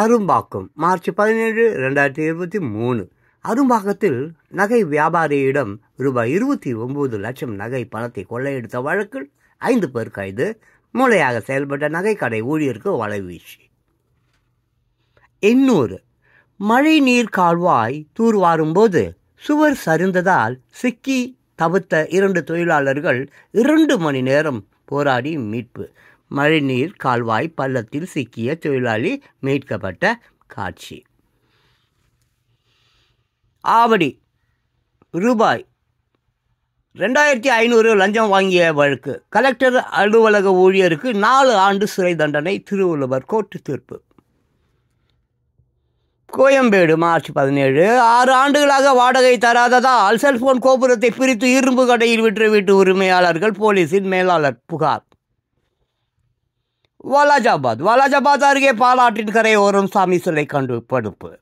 Arumbakkam March பதினேழு ரெண்டாயிரத்தி இருபத்தி மூணு அரும்பாக்கத்தில் நகை வியாபாரியிடம் ரூபாய் இருபத்தி ஒன்பது லட்சம் நகை பணத்தை கொள்ளையடித்த வழக்கில் ஐந்து பேர் கைது மூளையாக செயல்பட்ட நகைக்கடை ஊழியருக்கு வலைவீச்சு எண்ணூறு மழை நீர் கால்வாய் தூர்வாரும்போது சுவர் சரிந்ததால் சிக்கி தவித்த இரண்டு தொழிலாளர்கள் இரண்டு மணி நேரம் போராடி மீட்பு மழைநீர் கால்வாய் பள்ளத்தில் சிக்கிய தொழிலாளி மீட்கப்பட்ட காட்சி ஆவடி ரூபாய் ரெண்டாயிரத்தி ஐநூறு லஞ்சம் வாங்கிய வழக்கு கலெக்டர் அலுவலக ஊழியருக்கு நாலு ஆண்டு சிறை தண்டனை திருவள்ளுவர் கோர்ட்டு தீர்ப்பு கோயம்பேடு மார்ச் பதினேழு ஆறு ஆண்டுகளாக வாடகை தராததால் செல்போன் கோபுரத்தை பிரித்து இரும்பு கடையில் வீட்டு உரிமையாளர்கள் போலீஸின் மேலாளர் புகார் வாலாஜாபாத் வாலாஜாபாத் அருகே பாலாற்றின் கரை ஓரம் சாமி சிலை படுப்பு